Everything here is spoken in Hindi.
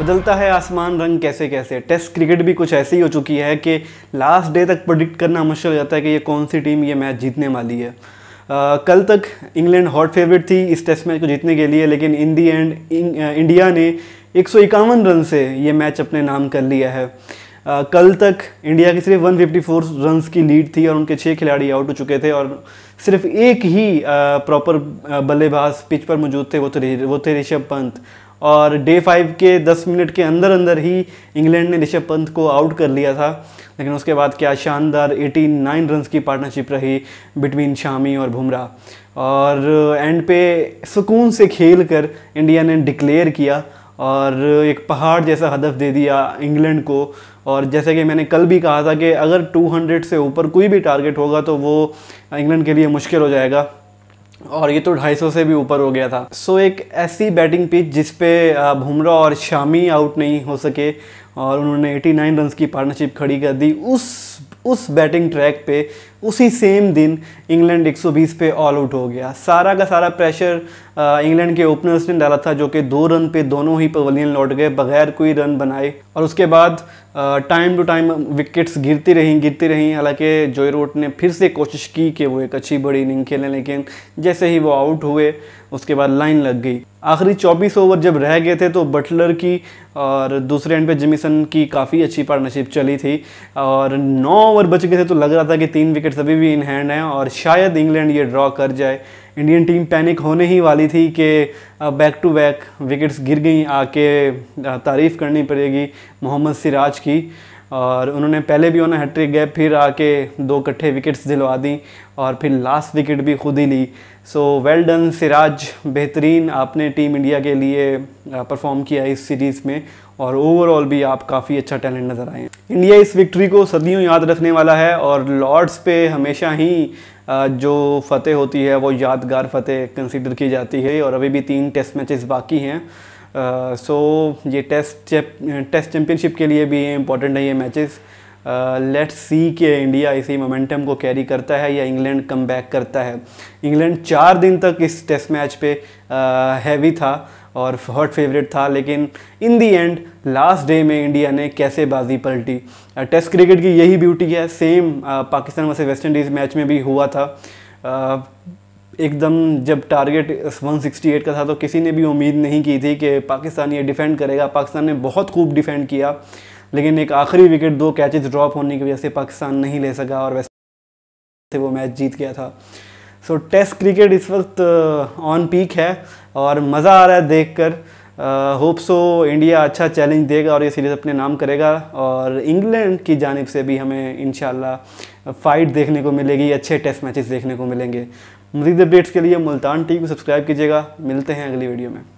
बदलता है आसमान रंग कैसे कैसे टेस्ट क्रिकेट भी कुछ ऐसी हो चुकी है कि लास्ट डे तक प्रोडिक्ट करना मुश्किल हो जाता है कि ये कौन सी टीम ये मैच जीतने वाली है आ, कल तक इंग्लैंड हॉट फेवरेट थी इस टेस्ट मैच को जीतने के लिए लेकिन इन दी एंड इंडिया ने एक रन से ये मैच अपने नाम कर लिया है आ, कल तक इंडिया की सिर्फ 154 रन की लीड थी और उनके छः खिलाड़ी आउट हो चुके थे और सिर्फ एक ही प्रॉपर बल्लेबाज पिच पर मौजूद थे वो थे वो थे ऋषभ पंत और डे फाइव के दस मिनट के अंदर अंदर ही इंग्लैंड ने ऋषभ पंत को आउट कर लिया था लेकिन उसके बाद क्या शानदार 89 रन की पार्टनरशिप रही बिटवीन शामी और बुमराह और एंड पे सुकून से खेल कर इंडिया ने डिक्लेयर किया और एक पहाड़ जैसा हदफ दे दिया इंग्लैंड को और जैसे कि मैंने कल भी कहा था कि अगर 200 से ऊपर कोई भी टारगेट होगा तो वो इंग्लैंड के लिए मुश्किल हो जाएगा और ये तो 250 से भी ऊपर हो गया था सो एक ऐसी बैटिंग पिच जिसपे भुमरा और शामी आउट नहीं हो सके और उन्होंने 89 रन्स की पार्टनरशिप खड़ी कर दी उस उस बैटिंग ट्रैक पे उसी सेम दिन इंग्लैंड 120 पे ऑल आउट हो गया सारा का सारा प्रेशर इंग्लैंड के ओपनर्स ने डाला था जो कि दो रन पे दोनों ही पवेलियन लौट गए बगैर कोई रन बनाए और उसके बाद टाइम टू टाइम विकेट्स गिरती रहीं गिरती रहीं हालांकि जोई रोट ने फिर से कोशिश की कि वो एक अच्छी बड़ी इनिंग खेलें लेकिन जैसे ही वो आउट हुए उसके बाद लाइन लग गई आखिरी 24 ओवर जब रह गए थे तो बटलर की और दूसरे एंड पे जिमिसन की काफ़ी अच्छी पार्टनरशिप चली थी और नौ ओवर बच गए थे तो लग रहा था कि तीन विकेट विकेट्स अभी भी इन हैंड हैं और शायद इंग्लैंड ये ड्रॉ कर जाए इंडियन टीम पैनिक होने ही वाली थी कि बैक टू बैक विकेट्स गिर गई आके तारीफ़ करनी पड़ेगी मोहम्मद सिराज की और उन्होंने पहले भी उन्हें हैट्रिक गए फिर आके दो कट्ठे विकेट्स दिलवा दी और फिर लास्ट विकेट भी खुद ही ली सो वेल डन सिराज बेहतरीन आपने टीम इंडिया के लिए परफॉर्म किया इस सीरीज़ में और ओवरऑल भी आप काफ़ी अच्छा टैलेंट नज़र आए इंडिया इस विक्ट्री को सदियों याद रखने वाला है और लॉर्ड्स पे हमेशा ही जो फ़तेह होती है वो यादगार फ़तेह कंसिडर की जाती है और अभी भी तीन टेस्ट मैचेस बाकी हैं सो uh, ये टेस्ट टेस्ट चैम्पियनशिप के लिए भी इम्पोर्टेंट है ये मैचेस लेट्स सी कि इंडिया इसी मोमेंटम को कैरी करता है या इंग्लैंड कम बैक करता है इंग्लैंड चार दिन तक इस टेस्ट मैच पे हैवी uh, था और हॉट फेवरेट था लेकिन in the end last day में इंडिया ने कैसे बाजी पलटी टेस्ट uh, क्रिकेट की यही ब्यूटी है सेम uh, पाकिस्तान वैसे वेस्ट इंडीज़ मैच में भी हुआ था एकदम जब टारगेट 168 का था तो किसी ने भी उम्मीद नहीं की थी कि पाकिस्तान ये डिफेंड करेगा पाकिस्तान ने बहुत खूब डिफेंड किया लेकिन एक आखिरी विकेट दो कैचेस ड्रॉप होने की वजह से पाकिस्तान नहीं ले सका और वैसे वो मैच जीत गया था सो टेस्ट क्रिकेट इस वक्त ऑन uh, पीक है और मज़ा आ रहा है देख कर होप सो इंडिया अच्छा चैलेंज देगा और ये सीरीज़ अपने नाम करेगा और इंग्लैंड की जानब से भी हमें इन फाइट देखने को मिलेगी अच्छे टेस्ट मैचेस देखने को मिलेंगे मजीद अपडेट्स के लिए मुल्तान टी को सब्सक्राइब कीजिएगा मिलते हैं अगली वीडियो में